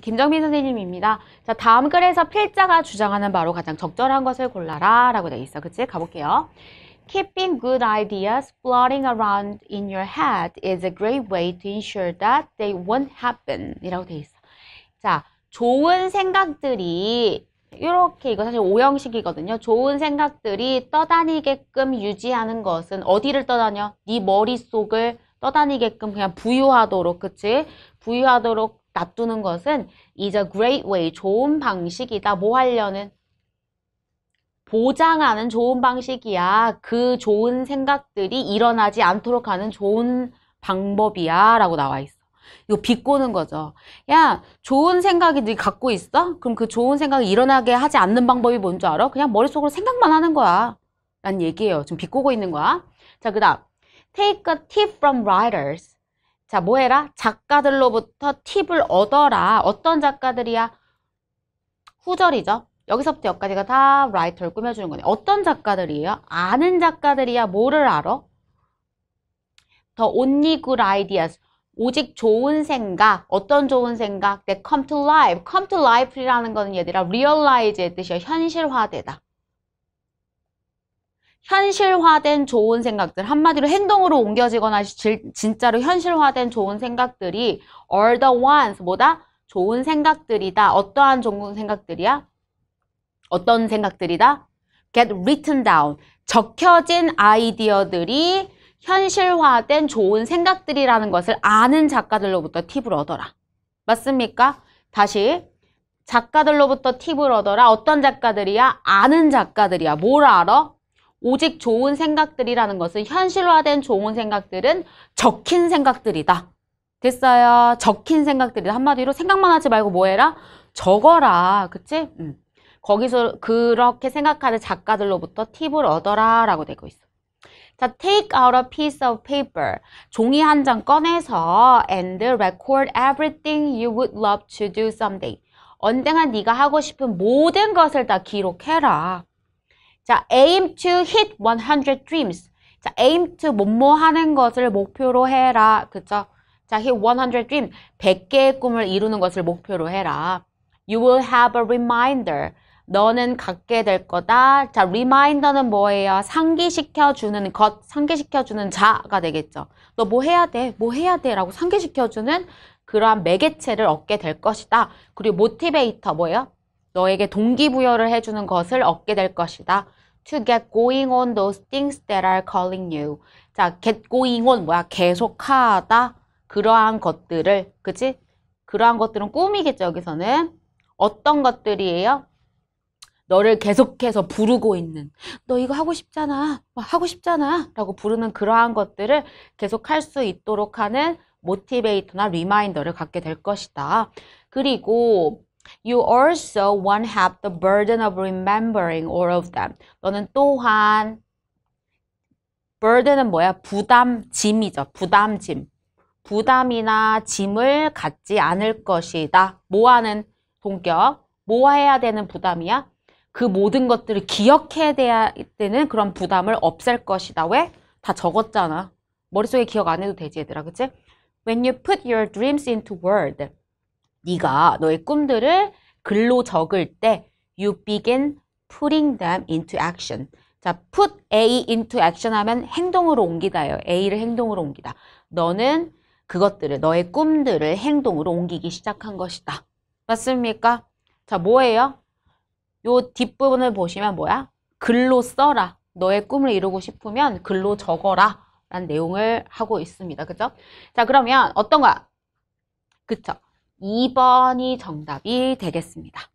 김정민 선생님입니다. 자, 다음 글에서 필자가 주장하는 바로 가장 적절한 것을 골라라 라고 되어 있어. 그치? 가볼게요. Keeping good ideas floating around in your head is a great way to ensure that they won't happen. 이라고 돼 있어. 자, 좋은 생각들이 이렇게 이거 사실 오형식이거든요. 좋은 생각들이 떠다니게끔 유지하는 것은 어디를 떠다녀? 네 머릿속을 떠다니게끔 그냥 부유하도록 그치? 부유하도록 놔두는 것은 is a great way, 좋은 방식이다. 뭐 하려는? 보장하는 좋은 방식이야. 그 좋은 생각들이 일어나지 않도록 하는 좋은 방법이야. 라고 나와 있어. 이거 비꼬는 거죠. 야, 좋은 생각이 네 갖고 있어? 그럼 그 좋은 생각이 일어나게 하지 않는 방법이 뭔 줄 알아? 그냥 머릿속으로 생각만 하는 거야. 난얘기해요 지금 비꼬고 있는 거야. 자, 그 다음. Take a tip from writers. 자, 뭐 해라? 작가들로부터 팁을 얻어라. 어떤 작가들이야? 후절이죠. 여기서부터 여기까지가 다 라이터를 꾸며주는 거네. 어떤 작가들이에요? 아는 작가들이야. 뭐를 알아? 더 only good ideas. 오직 좋은 생각. 어떤 좋은 생각? They come to life. come to life라는 거는 얘들아 realize의 뜻이야. 현실화되다. 현실화된 좋은 생각들 한마디로 행동으로 옮겨지거나 질, 진짜로 현실화된 좋은 생각들이 all the ones 뭐다? 좋은 생각들이다. 어떠한 좋은 생각들이야? 어떤 생각들이다? get written down 적혀진 아이디어들이 현실화된 좋은 생각들이라는 것을 아는 작가들로부터 팁을 얻어라. 맞습니까? 다시 작가들로부터 팁을 얻어라. 어떤 작가들이야? 아는 작가들이야. 뭘 알아? 오직 좋은 생각들이라는 것은 현실화된 좋은 생각들은 적힌 생각들이다. 됐어요. 적힌 생각들이다. 한마디로 생각만 하지 말고 뭐 해라? 적어라. 그치? 음. 거기서 그렇게 생각하는 작가들로부터 팁을 얻어라 라고 되고 있어. 자, take out a piece of paper. 종이 한 장 꺼내서 and record everything you would love to do someday. 언젠가 네가 하고 싶은 모든 것을 다 기록해라. 자, aim to hit 100 dreams. 자, aim to 뭐뭐 하는 것을 목표로 해라. 그쵸? 자, hit 100 dream. s 100개의 꿈을 이루는 것을 목표로 해라. You will have a reminder. 너는 갖게 될 거다. 자, reminder는 뭐예요? 상기시켜주는 것, 상기시켜주는 자가 되겠죠. 너 뭐 해야 돼? 뭐 해야 돼? 라고 상기시켜주는 그러한 매개체를 얻게 될 것이다. 그리고 m o t i v a t o 뭐예요? 너에게 동기부여를 해주는 것을 얻게 될 것이다. To get going on those things that are calling you. 자, get going on 뭐야? 계속하다. 그러한 것들을, 그치? 그러한 것들은 꿈이겠죠, 여기서는. 어떤 것들이에요? 너를 계속해서 부르고 있는 너 이거 하고 싶잖아 하고 싶잖아 라고 부르는 그러한 것들을 계속 할수 있도록 하는 모티베이터나 리마인더를 갖게 될 것이다 그리고 You also won't have the burden of remembering all of them. 너는 또한 burden은 뭐야? 부담, 짐이죠. 부담, 짐. 부담이나 짐을 갖지 않을 것이다. 뭐하는 동격? 뭐해야 되는 부담이야? 그 모든 것들을 기억해야 되는 그런 부담을 없앨 것이다. 왜? 다 적었잖아. 머릿속에 기억 안 해도 되지 얘들아. 그치? When you put your dreams into word s 네가 너의 꿈들을 글로 적을 때 you begin putting them into action. 자, put A into action 하면 행동으로 옮기다예요. A를 행동으로 옮기다. 너는 그것들을 너의 꿈들을 행동으로 옮기기 시작한 것이다. 맞습니까? 자, 뭐예요? 요 뒷부분을 보시면 뭐야? 글로 써라. 너의 꿈을 이루고 싶으면 글로 적어라. 라는 내용을 하고 있습니다. 그죠? 자, 그러면 어떤 거야? 그쵸? 2번이 정답이 되겠습니다.